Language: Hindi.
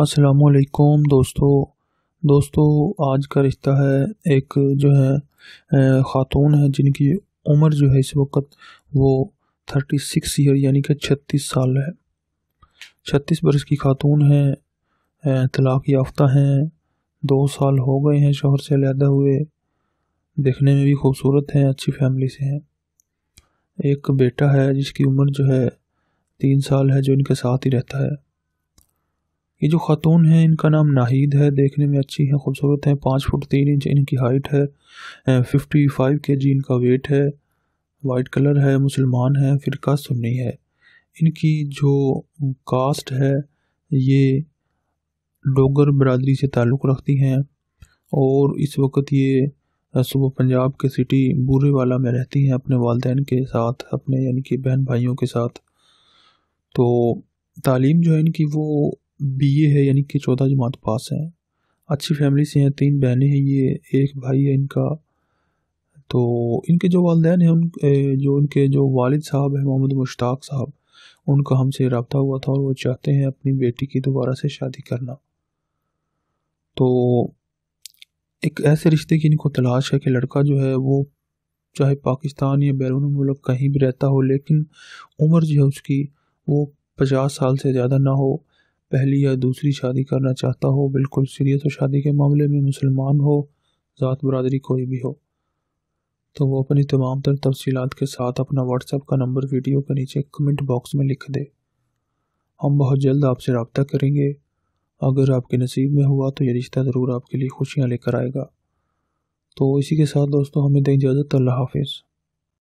असलकुम दोस्तों दोस्तों आज का रिश्ता है एक जो है ख़ातून है जिनकी उम्र जो है इस वक्त वो थर्टी सिक्स ईयर यानी कि छत्तीस साल है छत्तीस बरस की खातून है तलाक़ याफ्ता हैं दो साल हो गए हैं शोहर से अलहदा हुए देखने में भी खूबसूरत हैं अच्छी फैमिली से हैं एक बेटा है जिसकी उम्र जो है तीन साल है जो इनके साथ ही रहता है ये जो खातून है इनका नाम नाहिद है देखने में अच्छी है खूबसूरत है पाँच फुट तीन इंच इनकी हाइट है फिफ्टी फाइव के जी इनका वेट है वाइट कलर है मुसलमान है फ़िरका सुन्नी है इनकी जो कास्ट है ये डोगर बरदरी से ताल्लुक़ रखती हैं और इस वक्त ये सुबह पंजाब के सिटी बूरे वाला में रहती हैं अपने वालदेन के साथ अपने यानी कि बहन भाइयों के साथ तो तालीम जो है इनकी वो बीए है यानी कि चौदह जमात पास हैं अच्छी फैमिली से हैं तीन बहनें हैं ये एक भाई है इनका तो इनके जो वालदेन हैं उन जो इनके जो वालिद साहब हैं मोहम्मद मुश्ताक साहब उनका हमसे रबता हुआ था और वो चाहते हैं अपनी बेटी की दोबारा से शादी करना तो एक ऐसे रिश्ते की इनको तलाश है कि लड़का जो है वो चाहे पाकिस्तान या बैरून मुल्क कहीं भी रहता हो लेकिन उम्र जो है उसकी वो पचास साल से ज़्यादा ना हो पहली या दूसरी शादी करना चाहता हो बिल्कुल सीरियस हो शादी के मामले में मुसलमान हो ज़ात बरदरी कोई भी हो तो वो अपनी तमाम तर तफसीत के साथ अपना व्हाट्सएप का नंबर वीडियो के नीचे कमेंट बॉक्स में लिख दे हम बहुत जल्द आपसे रबता करेंगे अगर आपके नसीब में हुआ तो ये रिश्ता ज़रूर आपके लिए खुशियाँ लेकर आएगा तो इसी के साथ दोस्तों हमें दें इजाज़त अल्लाह हाफिज़